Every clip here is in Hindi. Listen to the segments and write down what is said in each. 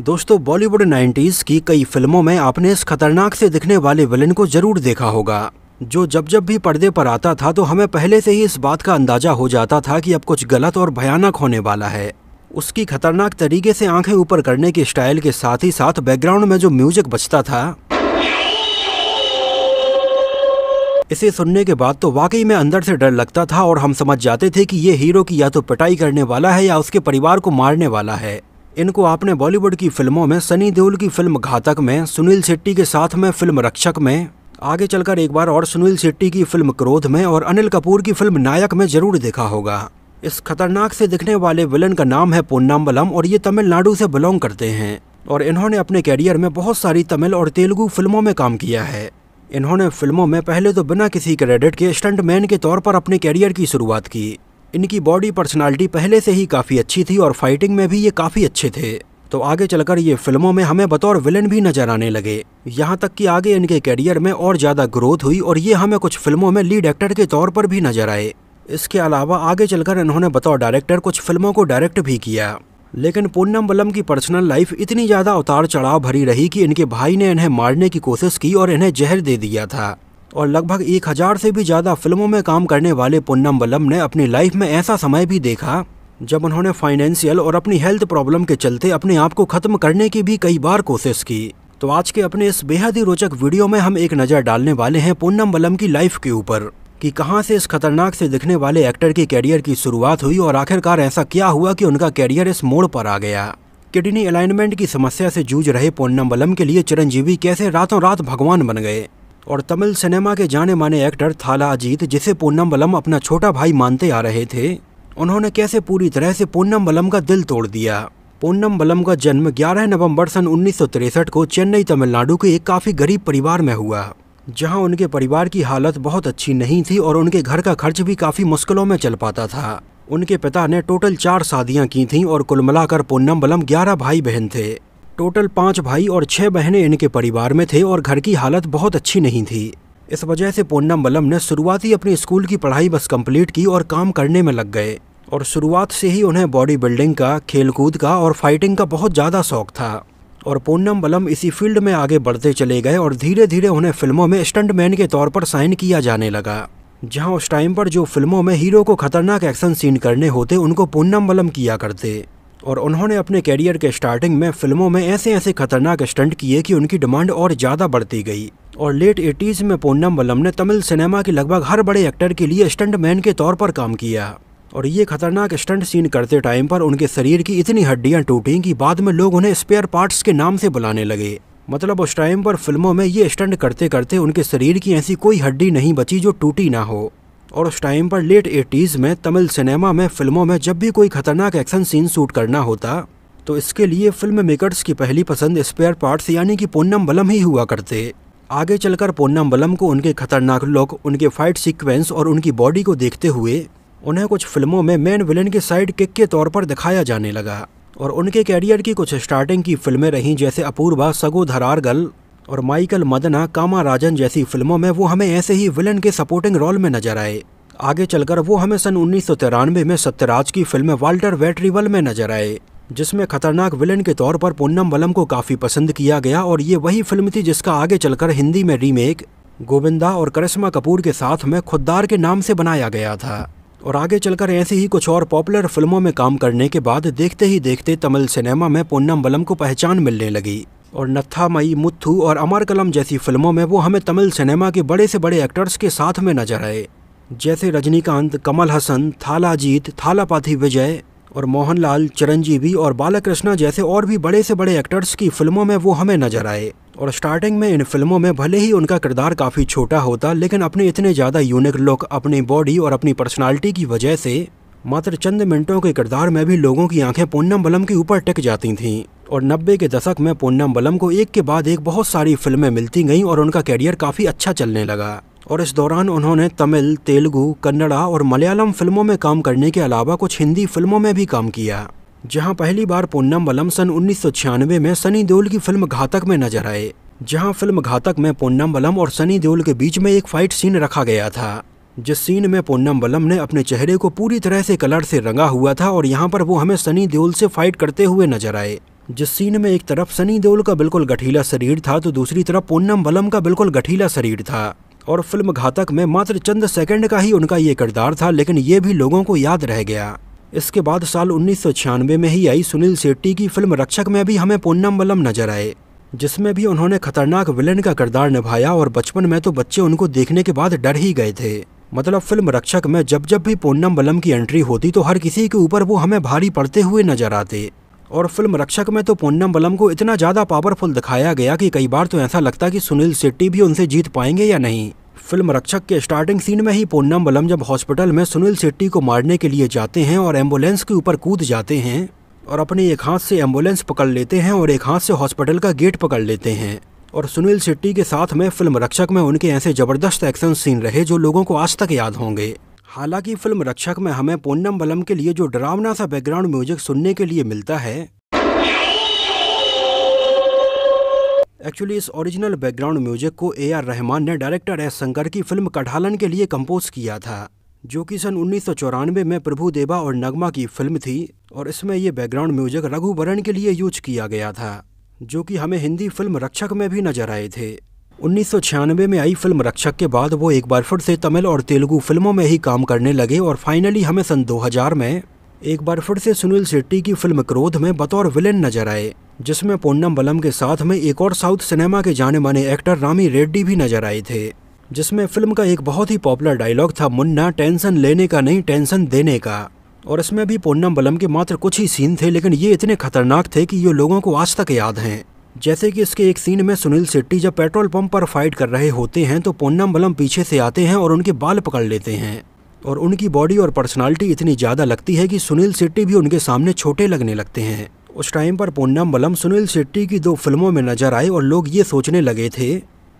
दोस्तों बॉलीवुड 90s की कई फिल्मों में आपने इस खतरनाक से दिखने वाले विलन को जरूर देखा होगा जो जब जब भी पर्दे पर आता था तो हमें पहले से ही इस बात का अंदाजा हो जाता था कि अब कुछ गलत और भयानक होने वाला है उसकी खतरनाक तरीके से आंखें ऊपर करने के स्टाइल के साथ ही साथ बैकग्राउंड में जो म्यूजिक बचता था इसे सुनने के बाद तो वाकई में अंदर से डर लगता था और हम समझ जाते थे कि ये हीरो की या तो पिटाई करने वाला है या उसके परिवार को मारने वाला है इनको आपने बॉलीवुड की फिल्मों में सनी देओल की फिल्म घातक में सुनील शेट्टी के साथ में फिल्म रक्षक में आगे चलकर एक बार और सुनील शेट्टी की फिल्म क्रोध में और अनिल कपूर की फिल्म नायक में जरूर देखा होगा इस खतरनाक से दिखने वाले विलन का नाम है पोन्नाम्बलम और ये तमिलनाडु से बिलोंग करते हैं और इन्होंने अपने कैरियर में बहुत सारी तमिल और तेलुगु फिल्मों में काम किया है इन्होंने फिल्मों में पहले तो बिना किसी क्रेडिट के स्टंटमैन के तौर पर अपने कैरियर की शुरुआत की इनकी बॉडी पर्सनालिटी पहले से ही काफ़ी अच्छी थी और फाइटिंग में भी ये काफ़ी अच्छे थे तो आगे चलकर ये फिल्मों में हमें बतौर विलन भी नजर आने लगे यहाँ तक कि आगे इनके कैरियर में और ज़्यादा ग्रोथ हुई और ये हमें कुछ फिल्मों में लीड एक्टर के तौर पर भी नजर आए इसके अलावा आगे चलकर इन्होंने बतौर डायरेक्टर कुछ फिल्मों को डायरेक्ट भी किया लेकिन पूनम बलम की पर्सनल लाइफ इतनी ज़्यादा उतार चढ़ाव भरी रही कि इनके भाई ने इन्हें मारने की कोशिश की और इन्हें जहर दे दिया था और लगभग एक हजार से भी ज़्यादा फिल्मों में काम करने वाले बलम ने अपनी लाइफ में ऐसा समय भी देखा जब उन्होंने फाइनेंशियल और अपनी हेल्थ प्रॉब्लम के चलते अपने आप को ख़त्म करने की भी कई बार कोशिश की तो आज के अपने इस बेहद ही रोचक वीडियो में हम एक नज़र डालने वाले हैं पूनम बलम की लाइफ के ऊपर कि कहां से इस खतरनाक से दिखने वाले एक्टर के कैरियर की शुरुआत हुई और आखिरकार ऐसा क्या हुआ कि उनका कैरियर इस मोड़ पर आ गया किडनी अलाइनमेंट की समस्या से जूझ रहे पूनम बलम के लिए चिरंजीवी कैसे रातों रात भगवान बन गए और तमिल सिनेमा के जाने माने एक्टर थाला अजीत जिसे पूनम अपना छोटा भाई मानते आ रहे थे उन्होंने कैसे पूरी तरह से पूनम का दिल तोड़ दिया पूनम बलम का जन्म 11 नवंबर सन उन्नीस को चेन्नई तमिलनाडु के एक काफ़ी गरीब परिवार में हुआ जहां उनके परिवार की हालत बहुत अच्छी नहीं थी और उनके घर का खर्च भी काफ़ी मुश्किलों में चल पाता था उनके पिता ने टोटल चार शादियां की थीं और कुल मिलाकर पूनम बलम ग्यारह भाई बहन थे टोटल पाँच भाई और छह बहनें इनके परिवार में थे और घर की हालत बहुत अच्छी नहीं थी इस वजह से बलम ने शुरुआती अपने स्कूल की पढ़ाई बस कंप्लीट की और काम करने में लग गए और शुरुआत से ही उन्हें बॉडी बिल्डिंग का खेलकूद का और फाइटिंग का बहुत ज़्यादा शौक था और पोन्नम बलम इसी फील्ड में आगे बढ़ते चले गए और धीरे धीरे उन्हें फिल्मों में स्टंटमैन के तौर पर साइन किया जाने लगा जहां उस टाइम पर जो फिल्मों में हीरो को खतरनाक एक्शन सीन करने होते उनको पोन्नम बलम किया करते और उन्होंने अपने कैरियर के स्टार्टिंग में फिल्मों में ऐसे ऐसे खतरनाक स्टंट किए कि उनकी डिमांड और ज़्यादा बढ़ती गई और लेट एटीज़ में पूनम बलम ने तमिल सिनेमा के लगभग हर बड़े एक्टर के लिए स्टंट मैन के तौर पर काम किया और ये खतरनाक स्टंट सीन करते टाइम पर उनके शरीर की इतनी हड्डियाँ टूटी कि बाद में लोग उन्हें स्पेयर पार्ट्स के नाम से बुलाने लगे मतलब उस टाइम पर फिल्मों में ये स्टंट करते करते उनके शरीर की ऐसी कोई हड्डी नहीं बची जो टूटी ना हो और उस टाइम पर लेट एटीज़ में तमिल सिनेमा में फिल्मों में जब भी कोई खतरनाक एक्शन सीन शूट करना होता तो इसके लिए फिल्म मेकर्स की पहली पसंद स्पेयर पार्ट्स यानी कि पोन्नम बलम ही हुआ करते आगे चलकर पोन्नम बलम को उनके खतरनाक लुक उनके फाइट सीक्वेंस और उनकी बॉडी को देखते हुए उन्हें कुछ फिल्मों में मैन विलन के साइड किक के तौर पर दिखाया जाने लगा और उनके कैरियर की कुछ स्टार्टिंग की फिल्में रहीं जैसे अपूर्वा सगो धरारगल और माइकल मदना कामा राजन जैसी फिल्मों में वो हमें ऐसे ही विलन के सपोर्टिंग रोल में नजर आए आगे चलकर वो हमें सन उन्नीस में सत्यराज की फिल्म वाल्टर वेटरीवल में नजर आए जिसमें खतरनाक विलन के तौर पर पुन्नम वलम को काफ़ी पसंद किया गया और ये वही फिल्म थी जिसका आगे चलकर हिंदी में रीमेक गोविंदा और करिश्मा कपूर के साथ में खुददार के नाम से बनाया गया था और आगे चलकर ऐसी ही कुछ और पॉपुलर फिल्मों में काम करने के बाद देखते ही देखते तमिल सिनेमा में पुन्नम बलम को पहचान मिलने लगी और नत्थामई मुथु और अमरकलम जैसी फिल्मों में वो हमें तमिल सिनेमा के बड़े से बड़े एक्टर्स के साथ में नजर आए जैसे रजनीकांत कमल हसन थालाजीत थालापाथी विजय और मोहनलाल चिरंजीवी और बालाकृष्णा जैसे और भी बड़े से बड़े एक्टर्स की फिल्मों में वो हमें नजर आए और स्टार्टिंग में इन फिल्मों में भले ही उनका किरदार काफ़ी छोटा होता लेकिन अपने इतने ज़्यादा यूनिक लुक अपनी बॉडी और अपनी पर्सनालिटी की वजह से मात्र चंद मिनटों के किरदार में भी लोगों की आंखें पूनम बलम के ऊपर टिक जाती थीं और नब्बे के दशक में पूनम बलम को एक के बाद एक बहुत सारी फिल्में मिलती गईं और उनका कैरियर काफ़ी अच्छा चलने लगा और इस दौरान उन्होंने तमिल तेलुगु कन्नड़ा और मलयालम फिल्मों में काम करने के अलावा कुछ हिंदी फिल्मों में भी काम किया जहाँ पहली बार पूनम बलम सन उन्नीस में सनी देओल की फिल्म घातक में नजर आए जहाँ फिल्म घातक में पूनम बलम और सनी देओल के बीच में एक फाइट सीन रखा गया था जिस सीन में पूनम बलम ने अपने चेहरे को पूरी तरह से कलर से रंगा हुआ था और यहाँ पर वो हमें सनी देओल से फाइट करते हुए नजर आए जिस सीन में एक तरफ सनी देओल का बिल्कुल गठीला शरीर था तो दूसरी तरफ पूनम बलम का बिल्कुल गठीला शरीर था और फिल्म घातक में मात्र चंद सेकंड का ही उनका ये किरदार था लेकिन ये भी लोगों को याद रह गया इसके बाद साल उन्नीस में ही आई सुनील शेट्टी की फिल्म रक्षक में भी हमें पूनम बलम नजर आए जिसमें भी उन्होंने खतरनाक विलन का किरदार निभाया और बचपन में तो बच्चे उनको देखने के बाद डर ही गए थे मतलब फिल्म रक्षक में जब जब भी पूनम बलम की एंट्री होती तो हर किसी के ऊपर वो हमें भारी पड़ते हुए नजर आते और फिल्म रक्षक में तो पूनम बलम को इतना ज़्यादा पावरफुल दिखाया गया कि कई बार तो ऐसा लगता कि सुनील शेट्टी भी उनसे जीत पाएंगे या नहीं फिल्म रक्षक के स्टार्टिंग सीन में ही पूनम बलम जब हॉस्पिटल में सुनील शेट्टी को मारने के लिए जाते हैं और एम्बुलेंस के ऊपर कूद जाते हैं और अपने एक हाथ से एम्बुलेंस पकड़ लेते हैं और एक हाथ से हॉस्पिटल का गेट पकड़ लेते हैं और सुनील शेट्टी के साथ में फिल्म रक्षक में उनके ऐसे जबरदस्त एक्शन सीन रहे जो लोगों को आज तक याद होंगे हालांकि फिल्म रक्षक में हमें पोनम बलम के लिए जो डरावना सा बैकग्राउंड म्यूजिक सुनने के लिए मिलता है एक्चुअली इस ओरिजिनल बैकग्राउंड म्यूजिक को ए आर रहमान ने डायरेक्टर एस शंकर की फिल्म कढ़ालन के लिए कंपोज किया था जो कि सन उन्नीस में प्रभु देवा और नगमा की फिल्म थी और इसमें ये बैकग्राउंड म्यूजिक रघुवरण के लिए यूज किया गया था जो कि हमें हिंदी फिल्म रक्षक में भी नजर आए थे उन्नीस में आई फिल्म रक्षक के बाद वो एक बार फिर से तमिल और तेलुगु फिल्मों में ही काम करने लगे और फाइनली हमें सन 2000 में एक बार फिर से सुनील शेट्टी की फिल्म क्रोध में बतौर विलेन नजर आए जिसमें पूनम बलम के साथ में एक और साउथ सिनेमा के जाने माने एक्टर रामी रेड्डी भी नजर आए थे जिसमें फिल्म का एक बहुत ही पॉपुलर डायलॉग था मुन्ना टेंशन लेने का नहीं टेंशन देने का और इसमें भी बलम के मात्र कुछ ही सीन थे लेकिन ये इतने खतरनाक थे कि ये लोगों को आज तक याद हैं जैसे कि इसके एक सीन में सुनील शेट्टी जब पेट्रोल पंप पर फाइट कर रहे होते हैं तो बलम पीछे से आते हैं और उनके बाल पकड़ लेते हैं और उनकी बॉडी और पर्सनालिटी इतनी ज़्यादा लगती है कि सुनील शेट्टी भी उनके सामने छोटे लगने लगते हैं उस टाइम पर बलम सुनील शेट्टी की दो फिल्मों में नजर आए और लोग ये सोचने लगे थे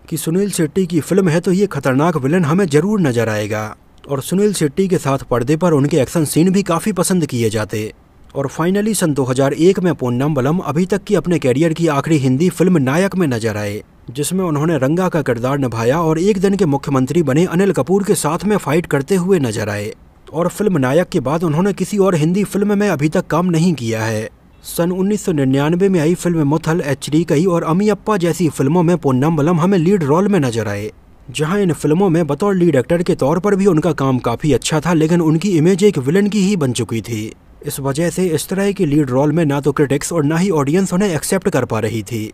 कि सुनील शेट्टी की फिल्म है तो ये खतरनाक विलन हमें ज़रूर नजर आएगा और सुनील शेट्टी के साथ पर्दे पर उनके एक्शन सीन भी काफ़ी पसंद किए जाते और फाइनली सन 2001 में पोन्नम बलम अभी तक की अपने कैरियर की आखिरी हिंदी फिल्म नायक में नजर आए जिसमें उन्होंने रंगा का किरदार निभाया और एक दिन के मुख्यमंत्री बने अनिल कपूर के साथ में फाइट करते हुए नजर आए और फिल्म नायक के बाद उन्होंने किसी और हिंदी फिल्म में अभी तक काम नहीं किया है सन 1999 में आई फिल्म मुथल एच कई और अमी अप्पा जैसी फिल्मों में पोन्नम बलम हमें लीड रोल में नजर आए जहां इन फिल्मों में बतौर लीड एक्टर के तौर पर भी उनका काम काफ़ी अच्छा था लेकिन उनकी इमेज एक विलन की ही बन चुकी थी इस वजह से इस तरह के लीड रोल में ना तो क्रिटिक्स और ना ही ऑडियंस उन्हें एक्सेप्ट कर पा रही थी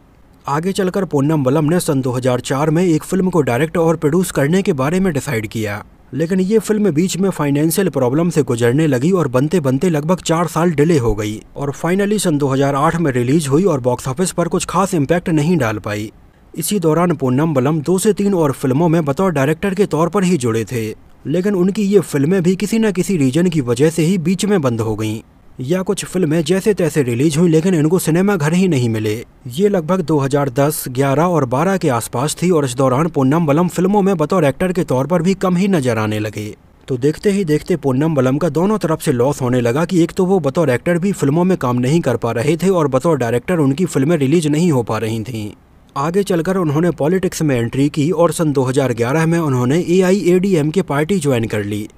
आगे चलकर पूनम बलम ने सन 2004 में एक फिल्म को डायरेक्ट और प्रोड्यूस करने के बारे में डिसाइड किया लेकिन ये फिल्म बीच में फाइनेंशियल प्रॉब्लम से गुजरने लगी और बनते बनते लगभग चार साल डिले हो गई और फाइनली सन 2008 में रिलीज हुई और बॉक्स ऑफिस पर कुछ खास इम्पैक्ट नहीं डाल पाई इसी दौरान पूनम बलम दो से तीन और फिल्मों में बतौर डायरेक्टर के तौर पर ही जुड़े थे लेकिन उनकी ये फिल्में भी किसी न किसी रीजन की वजह से ही बीच में बंद हो गईं या कुछ फिल्में जैसे तैसे रिलीज हुई लेकिन इनको सिनेमा घर ही नहीं मिले ये लगभग 2010, 11 और 12 के आसपास थी और इस दौरान पूनम बलम फिल्मों में बतौर एक्टर के तौर पर भी कम ही नजर आने लगे तो देखते ही देखते पूनम बलम का दोनों तरफ से लॉस होने लगा कि एक तो वो बतौर एक्टर भी फिल्मों में काम नहीं कर पा रहे थे और बतौर डायरेक्टर उनकी फिल्में रिलीज नहीं हो पा रही थीं आगे चलकर उन्होंने पॉलिटिक्स में एंट्री की और सन 2011 में उन्होंने ए के पार्टी ज्वाइन कर ली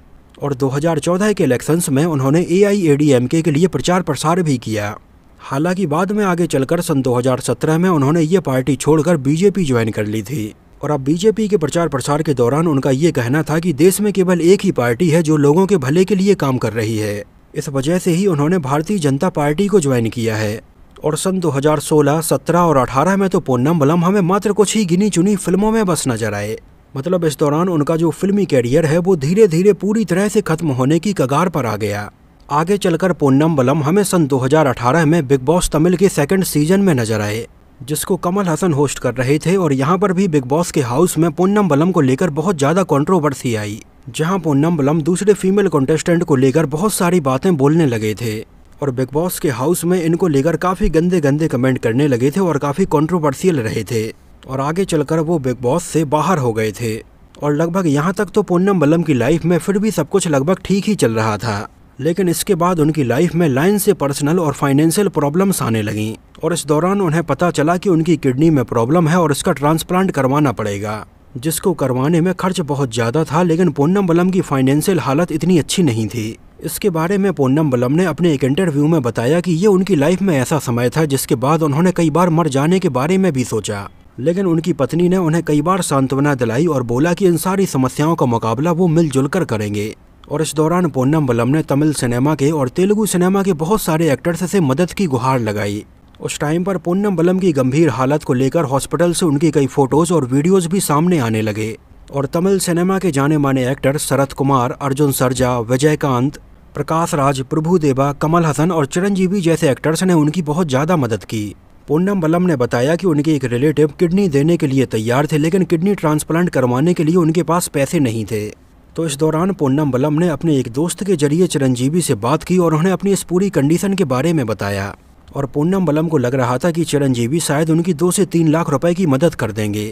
और 2014 के इलेक्शंस में उन्होंने ए के लिए प्रचार प्रसार भी किया हालांकि बाद में आगे चलकर सन 2017 में उन्होंने ये पार्टी छोड़कर बीजेपी ज्वाइन कर ली थी और अब बीजेपी के प्रचार प्रसार के दौरान उनका ये कहना था कि देश में केवल एक ही पार्टी है जो लोगों के भले के लिए काम कर रही है इस वजह से ही उन्होंने भारतीय जनता पार्टी को ज्वाइन किया है और सन 2016, 17 और 18 में तो बलम हमें मात्र कुछ ही गिनी चुनी फिल्मों में बस नजर आए मतलब इस दौरान उनका जो फिल्मी कैरियर है वो धीरे धीरे पूरी तरह से खत्म होने की कगार पर आ गया आगे चलकर पोन्नम बलम हमें सन 2018 में बिग बॉस तमिल के सेकंड सीजन में नजर आए जिसको कमल हसन होस्ट कर रहे थे और यहाँ पर भी बिग बॉस के हाउस में पोन्नम बलम को लेकर बहुत ज़्यादा कॉन्ट्रोवर्सी आई जहाँ पोन्नम बलम दूसरे फीमेल कॉन्टेस्टेंट को लेकर बहुत सारी बातें बोलने लगे थे और बिग बॉस के हाउस में इनको लेकर काफ़ी गंदे गंदे कमेंट करने लगे थे और काफ़ी कॉन्ट्रोवर्सियल रहे थे और आगे चलकर वो बिग बॉस से बाहर हो गए थे और लगभग यहाँ तक तो पूनम बल्लम की लाइफ में फिर भी सब कुछ लगभग ठीक ही चल रहा था लेकिन इसके बाद उनकी लाइफ में लाइन से पर्सनल और फाइनेंशियल प्रॉब्लम्स आने लगीं और इस दौरान उन्हें पता चला कि उनकी किडनी में प्रॉब्लम है और इसका ट्रांसप्लांट करवाना पड़ेगा जिसको करवाने में खर्च बहुत ज़्यादा था लेकिन पूनम बलम की फाइनेंशियल हालत इतनी अच्छी नहीं थी इसके बारे में बलम ने अपने एक इंटरव्यू में बताया कि ये उनकी लाइफ में ऐसा समय था जिसके बाद उन्होंने कई बार मर जाने के बारे में भी सोचा लेकिन उनकी पत्नी ने उन्हें कई बार सांत्वना दिलाई और बोला कि इन सारी समस्याओं का मुकाबला वो मिलजुल कर करेंगे और इस दौरान पोन्नम बलम ने तमिल सिनेमा के और तेलुगु सिनेमा के बहुत सारे एक्टर्स से मदद की गुहार लगाई उस टाइम पर पोन्नम बलम की गंभीर हालत को लेकर हॉस्पिटल से उनकी कई फोटोज और वीडियोज भी सामने आने लगे और तमिल सिनेमा के जाने माने एक्टर शरत कुमार अर्जुन सरजा विजयकांत प्रकाश राज प्रभुदेवा कमल हसन और चिरंजीवी जैसे एक्टर्स ने उनकी बहुत ज़्यादा मदद की पूनम बलम ने बताया कि उनके एक रिलेटिव किडनी देने के लिए तैयार थे लेकिन किडनी ट्रांसप्लांट करवाने के लिए उनके पास पैसे नहीं थे तो इस दौरान पूनम बलम ने अपने एक दोस्त के जरिए चिरंजीवी से बात की और उन्हें अपनी इस पूरी कंडीशन के बारे में बताया और पूनम बलम को लग रहा था कि चिरंजीवी शायद उनकी दो से तीन लाख रुपए की मदद कर देंगे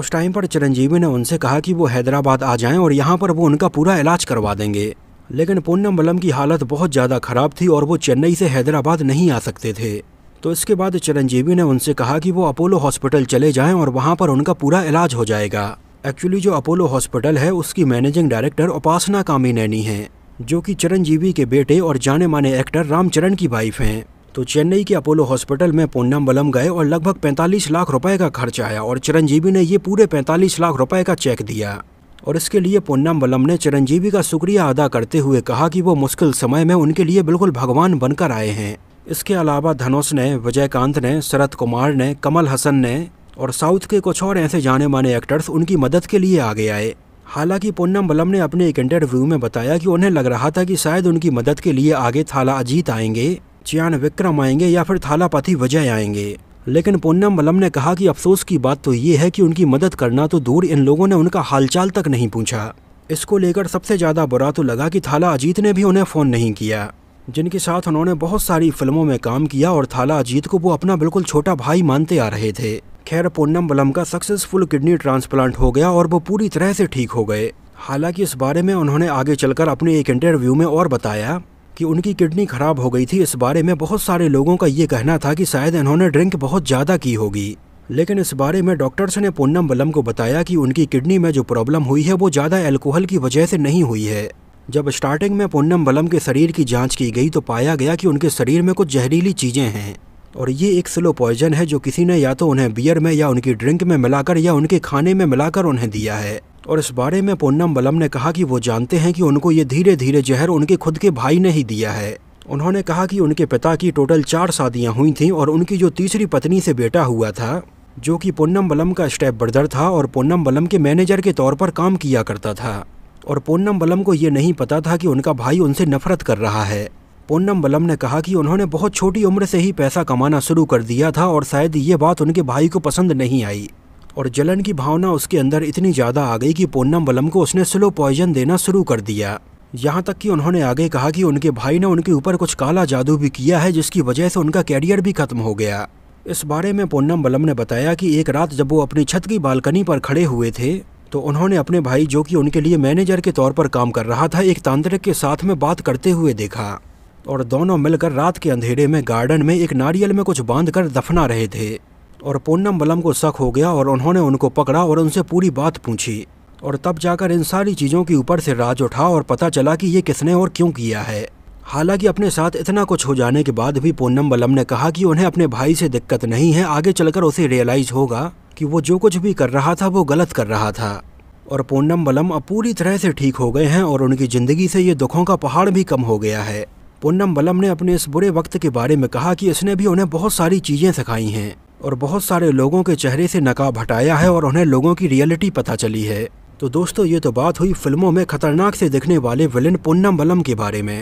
उस टाइम पर चिरंजीवी ने उनसे कहा कि वो हैदराबाद आ जाएं और यहाँ पर वो उनका पूरा इलाज करवा देंगे लेकिन पूनम बलम की हालत बहुत ज़्यादा ख़राब थी और वो चेन्नई से हैदराबाद नहीं आ सकते थे तो इसके बाद चिरंजीवी ने उनसे कहा कि वो अपोलो हॉस्पिटल चले जाएं और वहाँ पर उनका पूरा इलाज हो जाएगा एक्चुअली जो अपोलो हॉस्पिटल है उसकी मैनेजिंग डायरेक्टर उपासना कामी नैनी हैं जो कि चिरंजीवी के बेटे और जाने माने एक्टर रामचरण की वाइफ हैं तो चेन्नई के अपोलो हॉस्पिटल में पूनम बलम गए और लगभग 45 लाख रुपए का खर्च आया और चिरंजीवी ने ये पूरे 45 लाख रुपए का चेक दिया और इसके लिए बलम ने चिरंजीवी का शुक्रिया अदा करते हुए कहा कि वो मुश्किल समय में उनके लिए बिल्कुल भगवान बनकर आए हैं इसके अलावा धनुष ने विजयकांत ने शरद कुमार ने कमल हसन ने और साउथ के कुछ और ऐसे जाने माने एक्टर्स उनकी मदद के लिए आगे आए हालांकि पुन्नम बलम ने अपने एक इंटरव्यू में बताया कि उन्हें लग रहा था कि शायद उनकी मदद के लिए आगे थाला अजीत आएंगे चियान विक्रम आएंगे या फिर थालापति विजय आएंगे लेकिन पूनम वलम ने कहा कि अफसोस की बात तो ये है कि उनकी मदद करना तो दूर इन लोगों ने उनका हालचाल तक नहीं पूछा इसको लेकर सबसे ज़्यादा बुरा तो लगा कि थाला अजीत ने भी उन्हें फ़ोन नहीं किया जिनके साथ उन्होंने बहुत सारी फिल्मों में काम किया और थाला अजीत को वो अपना बिल्कुल छोटा भाई मानते आ रहे थे खैर पूनम बलम का सक्सेसफुल किडनी ट्रांसप्लांट हो गया और वो पूरी तरह से ठीक हो गए हालांकि इस बारे में उन्होंने आगे चलकर अपने एक इंटरव्यू में और बताया कि उनकी किडनी खराब हो गई थी इस बारे में बहुत सारे लोगों का ये कहना था कि शायद इन्होंने ड्रिंक बहुत ज़्यादा की होगी लेकिन इस बारे में डॉक्टर्स ने पूनम बलम को बताया कि उनकी किडनी में जो प्रॉब्लम हुई है वो ज़्यादा एल्कोहल की वजह से नहीं हुई है जब स्टार्टिंग में पूनम बलम के शरीर की जाँच की गई तो पाया गया कि उनके शरीर में कुछ जहरीली चीज़ें हैं और ये एक स्लो पॉइजन है जो किसी ने या तो उन्हें बियर में या उनकी ड्रिंक में मिलाकर या उनके खाने में मिलाकर उन्हें दिया है और इस बारे में पूनम बलम ने कहा कि वो जानते हैं कि उनको ये धीरे धीरे जहर उनके खुद के भाई ने ही दिया है उन्होंने कहा कि उनके पिता की टोटल चार शादियाँ हुई थीं और उनकी जो तीसरी पत्नी से बेटा हुआ था जो कि पूनम बलम का स्टेप ब्रदर था और पूनम बलम के मैनेजर के तौर पर काम किया करता था और पूनम बलम को ये नहीं पता था कि उनका भाई उनसे नफरत कर रहा है पूनम बलम ने कहा कि उन्होंने बहुत छोटी उम्र से ही पैसा कमाना शुरू कर दिया था और शायद ये बात उनके भाई को पसंद नहीं आई और जलन की भावना उसके अंदर इतनी ज़्यादा आ गई कि पूनम बलम को उसने स्लो पॉइजन देना शुरू कर दिया यहाँ तक कि उन्होंने आगे कहा कि उनके भाई ने उनके ऊपर कुछ काला जादू भी किया है जिसकी वजह से उनका कैरियर भी खत्म हो गया इस बारे में पूनम बलम ने बताया कि एक रात जब वो अपनी छत की बालकनी पर खड़े हुए थे तो उन्होंने अपने भाई जो कि उनके लिए मैनेजर के तौर पर काम कर रहा था एक तांत्रिक के साथ में बात करते हुए देखा और दोनों मिलकर रात के अंधेरे में गार्डन में एक नारियल में कुछ बांधकर कर दफना रहे थे और पोन्नम बलम को शक हो गया और उन्होंने उनको पकड़ा और उनसे पूरी बात पूछी और तब जाकर इन सारी चीज़ों के ऊपर से राज उठा और पता चला कि ये किसने और क्यों किया है हालांकि अपने साथ इतना कुछ हो जाने के बाद भी पोन्नम बलम ने कहा कि उन्हें अपने भाई से दिक्कत नहीं है आगे चलकर उसे रियलाइज होगा कि वो जो कुछ भी कर रहा था वो गलत कर रहा था और पोन्नम बलम अब पूरी तरह से ठीक हो गए हैं और उनकी ज़िंदगी से ये दुखों का पहाड़ भी कम हो गया है पोन्नम बलम ने अपने इस बुरे वक्त के बारे में कहा कि इसने भी उन्हें बहुत सारी चीज़ें सिखाई हैं और बहुत सारे लोगों के चेहरे से नकाब हटाया है और उन्हें लोगों की रियलिटी पता चली है तो दोस्तों ये तो बात हुई फिल्मों में खतरनाक से दिखने वाले विलन पुन्नम बलम के बारे में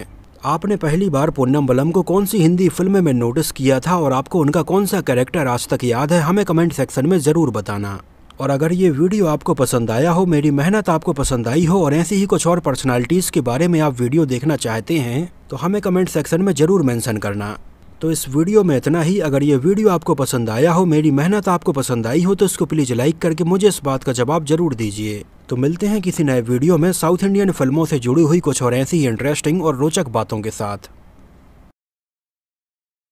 आपने पहली बार पुन्नम बलम को कौन सी हिंदी फिल्म में नोटिस किया था और आपको उनका कौन सा कैरेक्टर आज तक याद है हमें कमेंट सेक्शन में ज़रूर बताना और अगर ये वीडियो आपको पसंद आया हो मेरी मेहनत आपको पसंद आई हो और ऐसी ही कुछ और पर्सनालिटीज़ के बारे में आप वीडियो देखना चाहते हैं तो हमें कमेंट सेक्शन में ज़रूर मेंशन करना तो इस वीडियो में इतना ही अगर ये वीडियो आपको पसंद आया हो मेरी मेहनत आपको पसंद आई हो तो इसको प्लीज़ लाइक करके मुझे इस बात का जवाब जरूर दीजिए तो मिलते हैं किसी नए वीडियो में साउथ इंडियन फिल्मों से जुड़ी हुई कुछ और ऐसी इंटरेस्टिंग और रोचक बातों के साथ